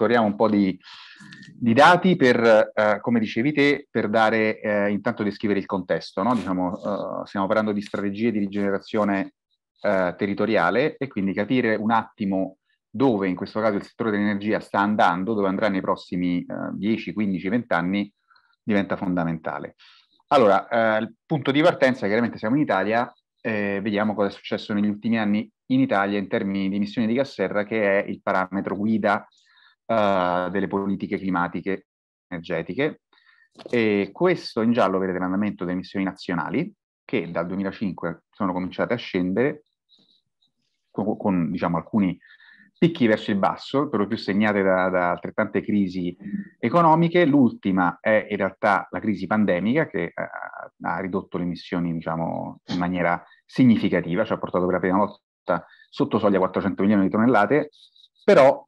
scorriamo un po' di, di dati per, eh, come dicevi te, per dare, eh, intanto descrivere il contesto, no? diciamo, eh, stiamo parlando di strategie di rigenerazione eh, territoriale e quindi capire un attimo dove in questo caso il settore dell'energia sta andando, dove andrà nei prossimi 10, 15, 20 anni, diventa fondamentale. Allora, eh, il punto di partenza, chiaramente siamo in Italia, vediamo cosa è successo negli ultimi anni in Italia in termini di emissioni di gas serra, che è il parametro guida uh, delle politiche climatiche energetiche. E questo in giallo vedete l'andamento delle emissioni nazionali che dal 2005 sono cominciate a scendere con, con diciamo, alcuni picchi verso il basso, per lo più segnate da, da altrettante crisi economiche. L'ultima è in realtà la crisi pandemica che eh, ha ridotto le emissioni diciamo, in maniera significativa, ci ha portato per la prima volta sotto soglia 400 milioni di tonnellate, però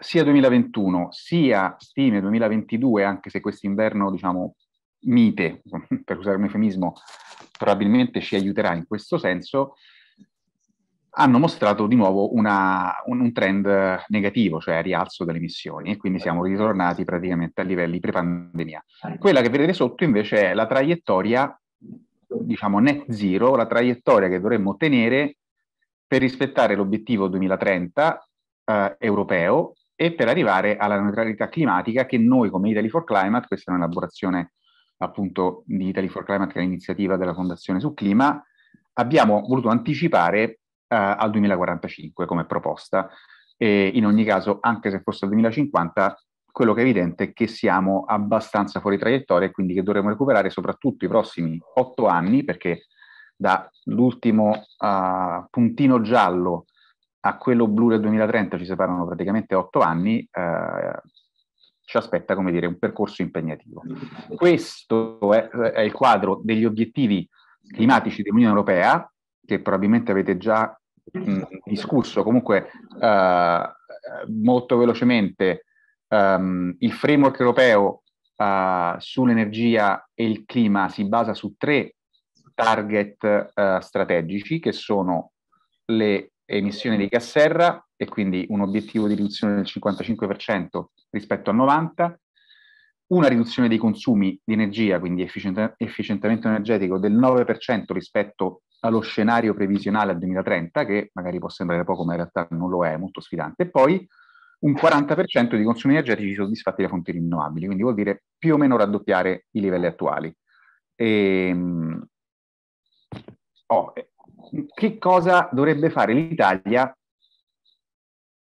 sia 2021 sia stime 2022, anche se quest'inverno, diciamo, mite, per usare un eufemismo, probabilmente ci aiuterà in questo senso, hanno mostrato di nuovo una, un, un, trend negativo, cioè rialzo delle emissioni, e quindi siamo ritornati praticamente a livelli pre-pandemia. Quella che vedete sotto invece è la traiettoria, diciamo net zero, la traiettoria che dovremmo tenere per rispettare l'obiettivo 2030 eh, europeo e per arrivare alla neutralità climatica che noi come Italy for Climate, questa è un'elaborazione appunto di Italy for Climate che è l'iniziativa della Fondazione sul Clima, abbiamo voluto anticipare eh, al 2045 come proposta e in ogni caso anche se fosse al 2050 quello che è evidente è che siamo abbastanza fuori traiettoria e quindi che dovremo recuperare soprattutto i prossimi otto anni perché dall'ultimo uh, eh, puntino giallo a quello blu del 2030 ci separano praticamente otto anni, eh, ci aspetta come dire, un percorso impegnativo. Questo è, è il quadro degli obiettivi climatici dell'Unione Europea, che probabilmente avete già mh, discusso, comunque eh, molto velocemente ehm, il framework europeo eh, sull'energia e il clima si basa su tre target eh, strategici che sono le emissioni di gas serra e quindi un obiettivo di riduzione del 55% rispetto al 90%, una riduzione dei consumi di energia, quindi efficienta- efficientamento energetico del 9% rispetto allo scenario previsionale al 2030, che magari può sembrare poco, ma in realtà non lo è, è molto sfidante, e poi un 40% di consumi energetici soddisfatti da fonti rinnovabili, quindi vuol dire più o meno raddoppiare i livelli attuali. E, ehm, oh, che cosa dovrebbe fare l'Italia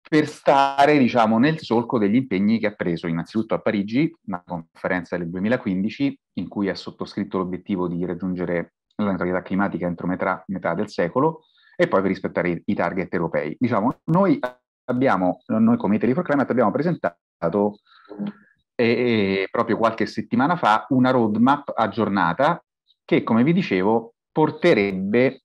per stare diciamo, nel solco degli impegni che ha preso innanzitutto a Parigi, una conferenza del 2015 in cui ha sottoscritto l'obiettivo di raggiungere la neutralità climatica entro metà, metà del secolo e poi per rispettare i, i target europei. Diciamo, noi, abbiamo, noi come Italy for Climate abbiamo presentato eh, proprio qualche settimana fa una roadmap aggiornata che, come vi dicevo, porterebbe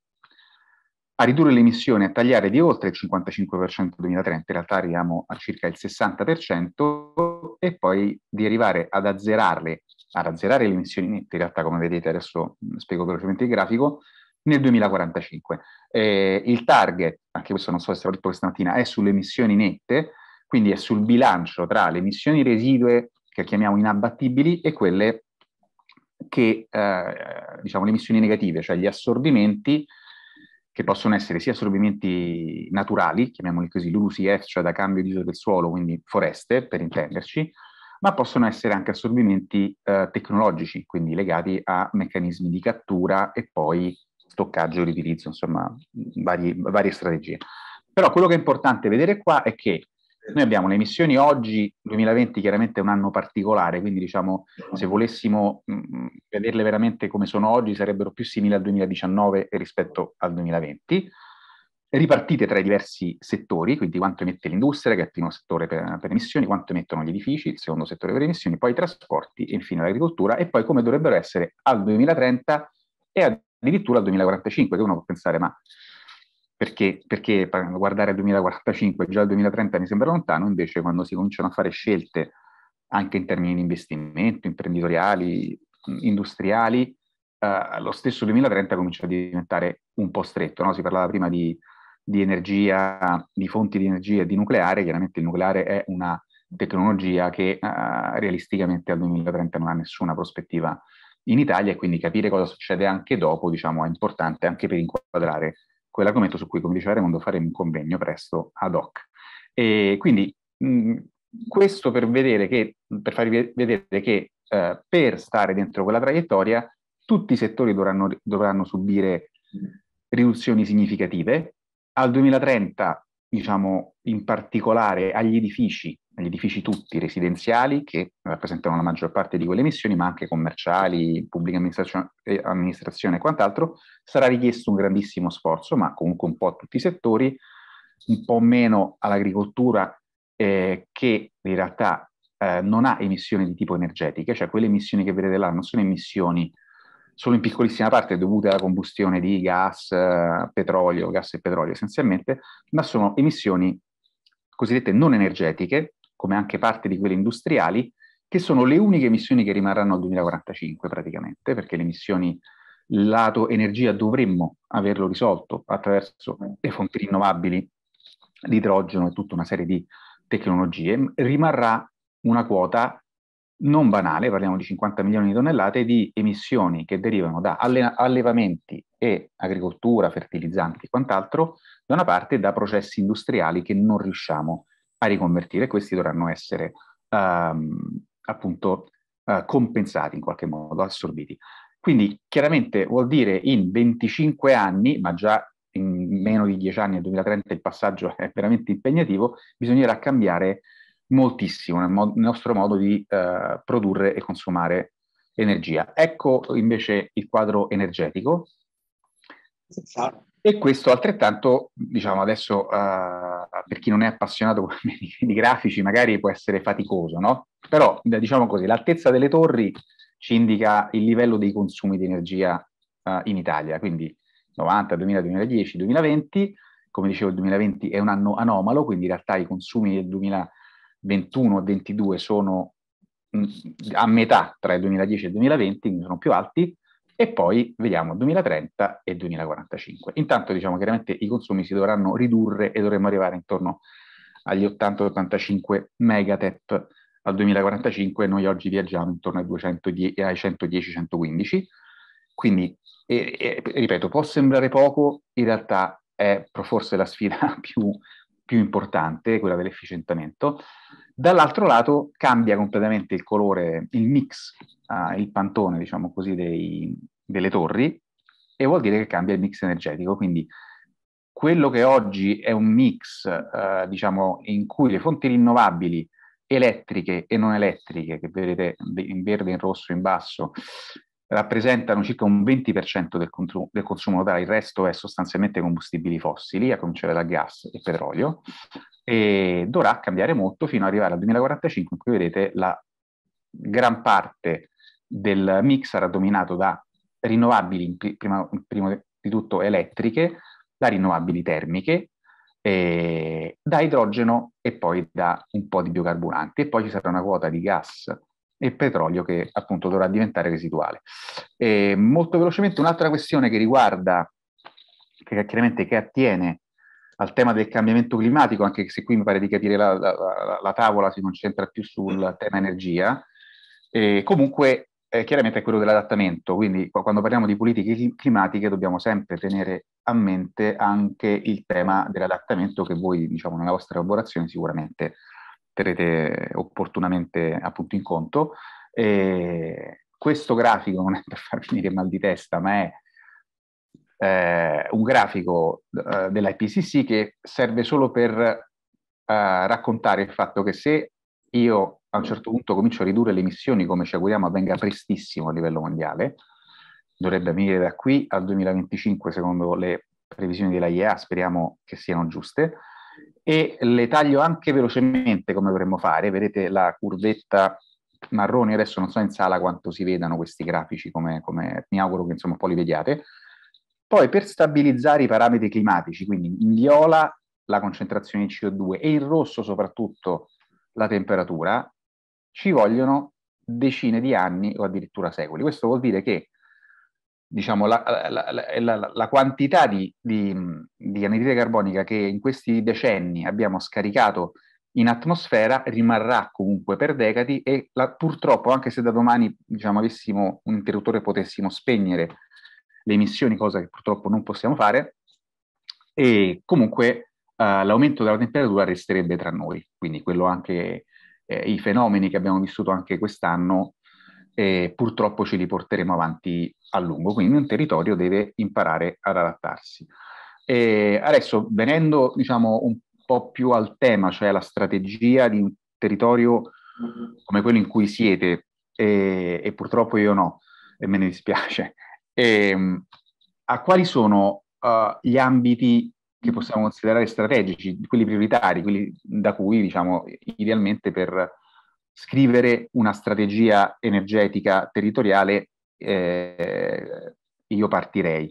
a ridurre le emissioni, a tagliare di oltre il 55% nel 2030, in realtà arriviamo a circa il 60%, e poi di arrivare ad azzerarle, ad azzerare le emissioni nette, in realtà come vedete adesso spiego velocemente il grafico, nel 2045. Eh, il target, anche questo non so se l'ho detto questa mattina, è sulle emissioni nette, quindi è sul bilancio tra le emissioni residue, che chiamiamo inabbattibili, e quelle che, eh, diciamo, le emissioni negative, cioè gli assorbimenti, che possono essere sia assorbimenti naturali, chiamiamoli così, LULUCF, cioè da cambio di uso del suolo, quindi foreste per intenderci, ma possono essere anche assorbimenti eh, tecnologici, quindi legati a meccanismi di cattura e poi stoccaggio, riutilizzo, insomma, vari, varie strategie. Però quello che è importante vedere qua è che noi abbiamo le emissioni oggi, 2020 chiaramente è un anno particolare, quindi diciamo se esatto. volessimo mh, mm, mm, vederle veramente come sono oggi sarebbero più simili al 2019 rispetto al 2020, ripartite tra i diversi settori, quindi quanto emette l'industria, che è il primo settore per, per emissioni, quanto emettono gli edifici, il secondo settore per emissioni, poi i trasporti e infine l'agricoltura e poi come dovrebbero essere al 2030 e addirittura al 2045, che uno può pensare ma perché, perché guardare al 2045 già al 2030 mi sembra lontano, invece quando si cominciano a fare scelte anche in termini di investimento, imprenditoriali, industriali, eh, lo stesso 2030 comincia a diventare un po' stretto. No? Si parlava prima di, di energia, di fonti di energia e di nucleare, chiaramente il nucleare è una tecnologia che uh, realisticamente al 2030 non ha nessuna prospettiva in Italia e quindi capire cosa succede anche dopo diciamo, è importante anche per inquadrare quell'argomento su cui, come diceva Raimondo, faremo un convegno presto ad hoc. E quindi mh, mm, questo per, che, per, farvi vedere che eh, per stare dentro quella traiettoria tutti i settori dovranno, dovranno subire riduzioni significative. Al 2030, diciamo in particolare agli edifici, gli edifici tutti residenziali che rappresentano la maggior parte di quelle emissioni, ma anche commerciali, pubblica amministrazione, eh, amministrazione e quant'altro, sarà richiesto un grandissimo sforzo, ma comunque un po' a tutti i settori, un po' meno all'agricoltura eh, che in realtà eh, non ha emissioni di tipo energetiche, cioè quelle emissioni che vedete là non sono emissioni solo in piccolissima parte dovute alla combustione di gas, eh, petrolio, gas e petrolio essenzialmente, ma sono emissioni cosiddette non energetiche, come anche parte di quelle industriali, che sono le uniche emissioni che rimarranno al 2045 praticamente, perché le emissioni lato energia dovremmo averlo risolto attraverso le fonti rinnovabili, l'idrogeno e tutta una serie di tecnologie, rimarrà una quota non banale, parliamo di 50 milioni di tonnellate, di emissioni che derivano da alle- allevamenti e agricoltura, fertilizzanti e quant'altro, da una parte e da processi industriali che non riusciamo a a riconvertire, questi dovranno essere ehm, appunto eh, compensati in qualche modo, assorbiti. Quindi chiaramente vuol dire in 25 anni, ma già in meno di 10 anni, nel 2030 il passaggio è veramente impegnativo, bisognerà cambiare moltissimo nel, mo- nostro modo di eh, produrre e consumare energia. Ecco invece il quadro energetico. Sì, certo. E questo altrettanto, diciamo adesso, uh, per chi non è appassionato di, di, grafici, magari può essere faticoso, no? Però, eh, diciamo così, l'altezza delle torri ci indica il livello dei consumi di energia uh, in Italia, quindi 90, 2000, 2010, 2020. Come dicevo, il 2020 è un anno anomalo, quindi in realtà i consumi del 2021 e 2022 sono mm, a metà tra il 2010 e il 2020, quindi sono più alti, e poi vediamo 2030 e 2045. Intanto diciamo chiaramente i consumi si dovranno ridurre e dovremmo arrivare intorno agli 80-85 megatep al 2045, noi oggi viaggiamo intorno ai, 210, ai 110-115, quindi e, e, ripeto, può sembrare poco, in realtà è forse la sfida più, più importante, quella dell'efficientamento, Dall'altro lato cambia completamente il colore, il mix, eh, il pantone, diciamo così, dei, delle torri e vuol dire che cambia il mix energetico. Quindi quello che oggi è un mix, eh, diciamo, in cui le fonti rinnovabili elettriche e non elettriche, che vedete in verde in rosso in basso, rappresentano circa un 20% del, contru- del consumo totale, il resto è sostanzialmente combustibili fossili, a cominciare da gas e petrolio e dovrà cambiare molto fino ad arrivare al 2045 in cui vedete la gran parte del mix sarà dominato da rinnovabili, prima, prima di tutto elettriche, da rinnovabili termiche, da idrogeno e poi da un po' di biocarburanti e poi ci sarà una quota di gas e petrolio che appunto dovrà diventare residuale. E molto velocemente un'altra questione che riguarda, che chiaramente che attiene al tema del cambiamento climatico, anche se qui mi pare di capire la, la, la, la tavola si concentra più sul mm. tema energia, e comunque eh, chiaramente è quello dell'adattamento, quindi quando parliamo di politiche climatiche dobbiamo sempre tenere a mente anche il tema dell'adattamento che voi diciamo nella vostra elaborazione sicuramente terrete opportunamente appunto in conto. E questo grafico non è per far venire mal di testa, ma è eh, un grafico eh, dell'IPCC che serve solo per eh, raccontare il fatto che se io a un certo punto comincio a ridurre le emissioni, come ci auguriamo avvenga prestissimo a livello mondiale, dovrebbe venire da qui al 2025 secondo le previsioni dell'AIEA, speriamo che siano giuste, e le taglio anche velocemente come dovremmo fare, vedete la curvetta marrone, adesso non so in sala quanto si vedano questi grafici, come, come mi auguro che insomma un po' li vediate, poi per stabilizzare i parametri climatici, quindi in viola la concentrazione di CO2 e in rosso soprattutto la temperatura, ci vogliono decine di anni o addirittura secoli. Questo vuol dire che diciamo, la, la, la, la, quantità di, di, di, anidride carbonica che in questi decenni abbiamo scaricato in atmosfera rimarrà comunque per decadi e purtroppo, anche se da domani diciamo, avessimo un interruttore potessimo spegnere le emissioni, cosa che purtroppo non possiamo fare, e comunque eh, l'aumento della temperatura resterebbe tra noi, quindi quello anche eh, i fenomeni che abbiamo vissuto anche quest'anno eh, purtroppo ce li porteremo avanti a lungo, quindi un territorio deve imparare ad adattarsi. E adesso venendo diciamo un po' più al tema, cioè alla strategia di un territorio come quello in cui siete, e, eh, e purtroppo io no, e me ne dispiace, eh, a quali sono uh, gli ambiti che possiamo considerare strategici, quelli prioritari, quelli da cui, diciamo, idealmente per scrivere una strategia energetica territoriale eh, io partirei.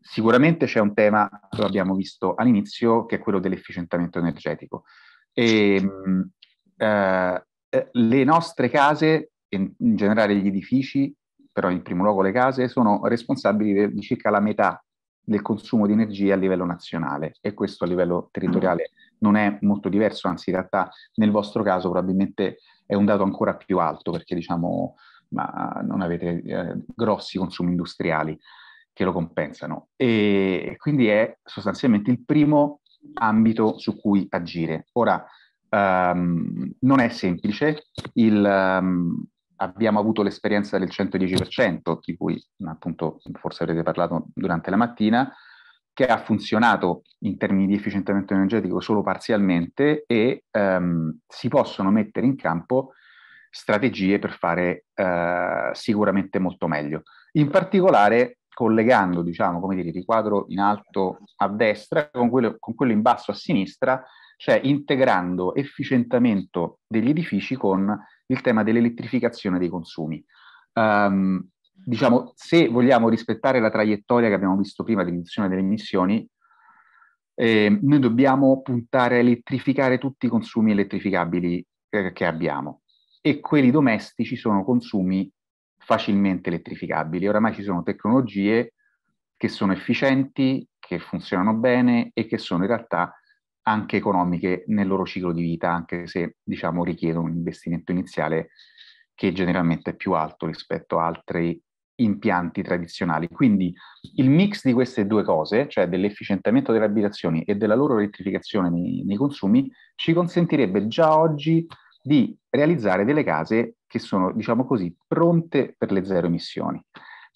Sicuramente c'è un tema, lo abbiamo visto all'inizio, che è quello dell'efficientamento energetico. E, ehm, eh, eh, le nostre case, in generale gli edifici, però in primo luogo le case, sono responsabili di circa la metà del consumo di energia a livello nazionale e questo a livello territoriale mm. non è molto diverso, anzi in realtà nel vostro caso probabilmente è un dato ancora più alto perché diciamo ma non avete eh, grossi consumi industriali che lo compensano e quindi è sostanzialmente il primo ambito su cui agire. Ora, Um, non è semplice. Il, um, abbiamo avuto l'esperienza del 110%, di cui appunto forse avrete parlato durante la mattina, che ha funzionato in termini di efficientamento energetico solo parzialmente e ehm, si possono mettere in campo strategie per fare eh, sicuramente molto meglio. In particolare collegando, diciamo, come dire, il riquadro in alto a destra con quello, con quello in basso a sinistra, cioè integrando efficientamento degli edifici con il tema dell'elettrificazione dei consumi. Um, diciamo, se vogliamo rispettare la traiettoria che abbiamo visto prima di riduzione delle emissioni, eh, noi dobbiamo puntare a elettrificare tutti i consumi elettrificabili eh, che abbiamo e quelli domestici sono consumi facilmente elettrificabili. Oramai ci sono tecnologie che sono efficienti, che funzionano bene e che sono in realtà anche economiche nel loro ciclo di vita, anche se diciamo, richiedono un investimento iniziale che generalmente è più alto rispetto a altri impianti tradizionali. Quindi il mix di queste due cose, cioè dell'efficientamento delle abitazioni e della loro elettrificazione nei, nei consumi, ci consentirebbe già oggi di realizzare delle case che sono, diciamo così, pronte per le zero emissioni.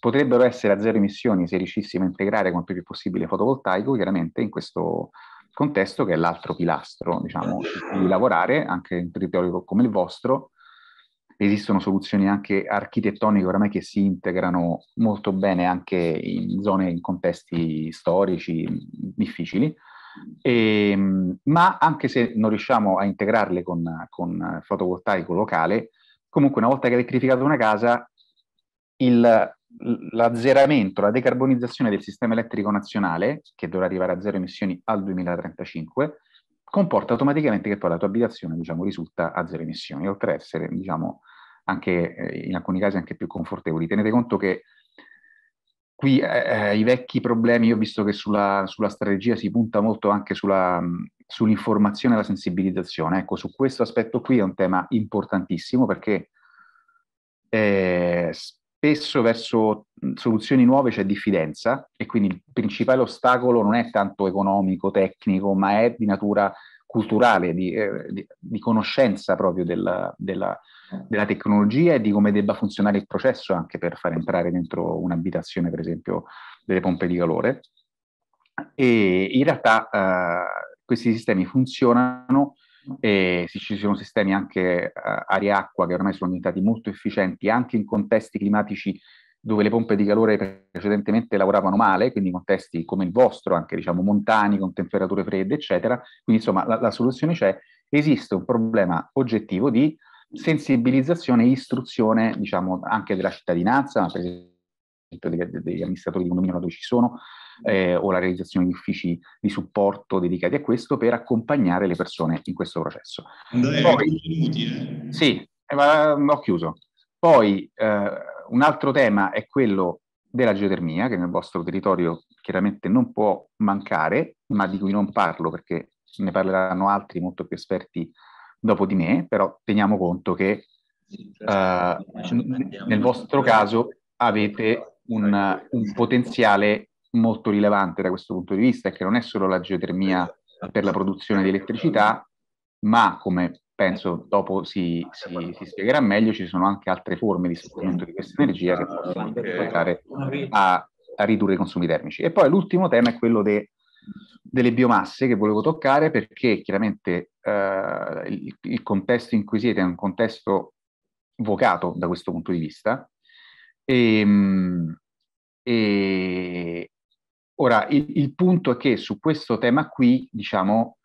Potrebbero essere a zero emissioni se riuscissimo a integrare quanto più possibile fotovoltaico, chiaramente in questo contesto che è l'altro pilastro, diciamo, di lavorare anche in un territorio come il vostro. Esistono soluzioni anche architettoniche oramai che si integrano molto bene anche in zone, in contesti storici difficili, e, ehm, ma anche se non riusciamo a integrarle con, con fotovoltaico locale, comunque una volta che hai elettrificato una casa, il, l'azzeramento, la decarbonizzazione del sistema elettrico nazionale, che dovrà arrivare a zero emissioni al 2035, comporta automaticamente che poi la tua abitazione diciamo, risulta a zero emissioni, oltre a essere diciamo, anche, eh, in alcuni casi anche più confortevoli. Tenete conto che qui eh, eh, i vecchi problemi, io ho visto che sulla, sulla strategia si punta molto anche sulla, mm, sull'informazione e la sensibilizzazione. Ecco, su questo aspetto qui è un tema importantissimo perché eh, spesso verso soluzioni nuove c'è diffidenza e quindi il principale ostacolo non è tanto economico, tecnico, ma è di natura culturale, di, eh, di, di conoscenza proprio della, della, della, tecnologia e di come debba funzionare il processo anche per far entrare dentro un'abitazione, per esempio, delle pompe di calore. E in realtà eh, questi sistemi funzionano e ci sono sistemi anche uh, aria-acqua che ormai sono diventati molto efficienti anche in contesti climatici dove le pompe di calore precedentemente lavoravano male, quindi in contesti come il vostro, anche diciamo montani, con temperature fredde, eccetera. Quindi insomma la, la soluzione c'è. Esiste un problema oggettivo di sensibilizzazione e istruzione, diciamo, anche della cittadinanza, ma per esempio degli, degli amministratori di condominio laddove ci sono, eh, o la realizzazione di uffici di supporto dedicati a questo per accompagnare le persone in questo processo. Andrea, eh, Poi, minuti, eh. Sì, eh, ma mm, ho chiuso. Poi eh, un altro tema è quello della geotermia, che nel vostro territorio chiaramente non può mancare, ma di cui non parlo perché ne parleranno altri molto più esperti dopo di me, però teniamo conto che uh, nel vostro caso avete un, un potenziale molto rilevante da questo punto di vista, che non è solo la geotermia per la produzione di elettricità, ma come penso dopo si, si, si, spiegherà meglio, ci sono anche altre forme di sfruttamento di questa energia che possono portare a, a, ridurre i consumi termici. E poi l'ultimo tema è quello de, delle biomasse che volevo toccare perché chiaramente eh, il, il, contesto in cui siete è un contesto vocato da questo punto di vista e, ehm, e, ora, il, il, punto è che su questo tema qui, diciamo,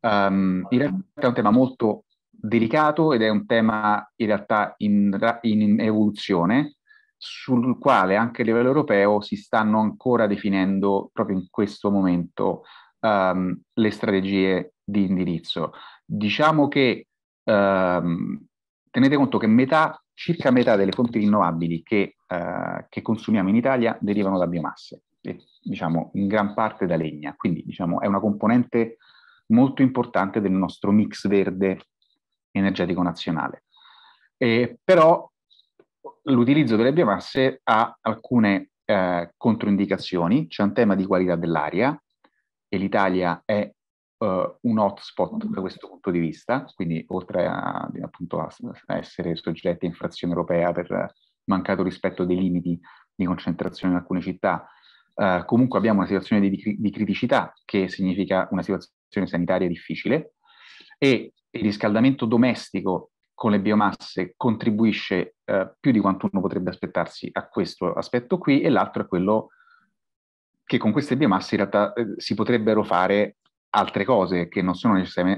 um, in realtà è un tema molto delicato ed è un tema in realtà in, in evoluzione, sul quale anche a livello europeo si stanno ancora definendo proprio in questo momento um, le strategie di indirizzo. Diciamo che um, tenete conto che metà, circa metà delle fonti rinnovabili che, eh, che consumiamo in Italia derivano da biomasse, e, diciamo in gran parte da legna, quindi diciamo, è una componente molto importante del nostro mix verde energetico nazionale. Eh, però l'utilizzo delle biomasse ha alcune eh, controindicazioni, c'è un tema di qualità dell'aria e l'Italia è uh, un hotspot da mm. questo punto di vista, quindi oltre a, appunto, a essere soggetti a infrazione europea per mancato rispetto dei limiti di concentrazione in alcune città, uh, comunque abbiamo una situazione di, di, criticità che significa una situazione sanitaria difficile e il riscaldamento domestico con le biomasse contribuisce uh, più di quanto uno potrebbe aspettarsi a questo aspetto qui e l'altro è quello che con queste biomasse in realtà eh, si potrebbero fare altre cose che non sono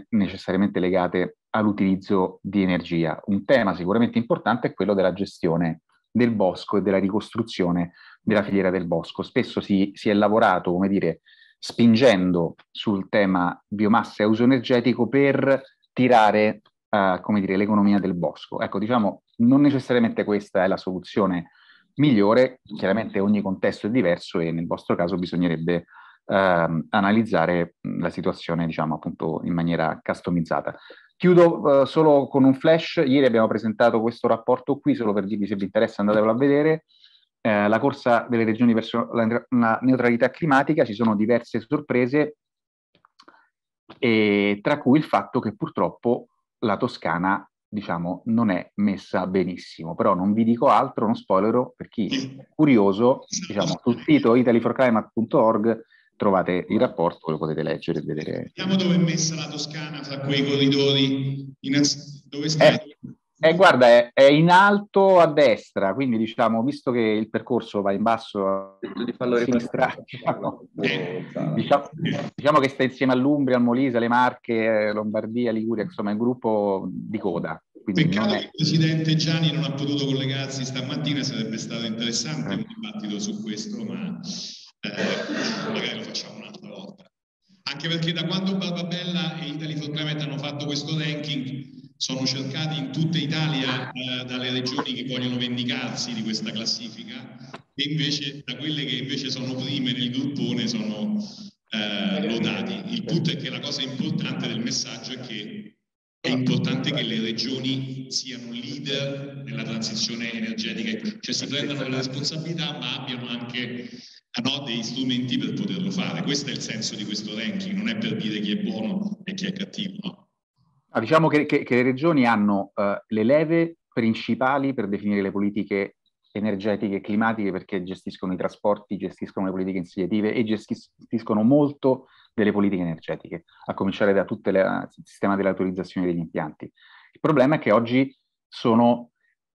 necessariamente legate all'utilizzo di energia. Un tema sicuramente importante è quello della gestione del bosco e della ricostruzione della filiera del bosco. Spesso si, si è lavorato, come dire, spingendo sul tema biomassa e uso energetico per tirare, uh, come dire, l'economia del bosco. Ecco, diciamo, non necessariamente questa è la soluzione migliore, chiaramente ogni contesto è diverso e nel vostro caso bisognerebbe ehm, analizzare la situazione, diciamo, appunto in maniera customizzata. Chiudo eh, solo con un flash. Ieri abbiamo presentato questo rapporto qui, solo per dirvi se vi interessa andatevelo a vedere. Eh, la corsa delle regioni verso la, la neutralità climatica, ci sono diverse sorprese, e tra cui il fatto che purtroppo la Toscana, diciamo, non è messa benissimo. Però non vi dico altro, non spoilero, per chi è curioso, diciamo, sul sito italyforclimate.org trovate il rapporto, lo potete leggere e vedere. Vediamo dove è messa la Toscana fra quei corridori, dove sta... Eh, eh, guarda, è, è, in alto a destra, quindi diciamo, visto che il percorso va in basso a sinistra, diciamo, eh. diciamo, diciamo, che sta insieme all'Umbria, al Molise, alle Marche, eh, Lombardia, Liguria, insomma è un gruppo di coda. Peccato è... che il presidente Gianni non ha potuto collegarsi stamattina, sarebbe stato interessante eh. un dibattito su questo, ma eh, magari lo facciamo un'altra volta. Anche perché da quando Barbabella e Italy for Climate hanno fatto questo ranking, sono cercati in tutta Italia eh, dalle regioni che vogliono vendicarsi di questa classifica e invece da quelle che invece sono prime nel gruppone sono eh, lodati. Il punto è che la cosa importante del messaggio è che è importante che le regioni siano leader nella transizione energetica, cioè si prendano la responsabilità ma abbiano anche ah no, dei strumenti per poterlo fare. Questo è il senso di questo ranking, non è per dire chi è buono e chi è cattivo. No? Ah, diciamo che, che, che, le regioni hanno uh, le leve principali per definire le politiche energetiche e climatiche perché gestiscono i trasporti, gestiscono le politiche insediative e gestiscono molto delle politiche energetiche, a cominciare da tutto il sistema delle autorizzazioni degli impianti. Il problema è che oggi sono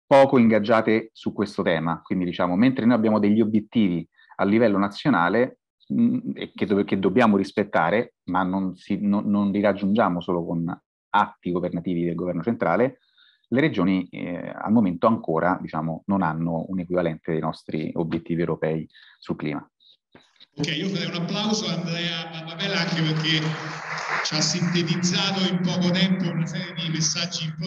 poco ingaggiate su questo tema, quindi diciamo, mentre noi abbiamo degli obiettivi a livello nazionale mh, mm, che, do- che, dobbiamo rispettare, ma non, si, no, non, li raggiungiamo solo con atti governativi del governo centrale, le regioni eh, al momento ancora diciamo, non hanno un equivalente dei nostri obiettivi europei sul clima. Ok, io farei un applauso a Andrea Mamabella anche perché ci ha sintetizzato in poco tempo una serie di messaggi importanti.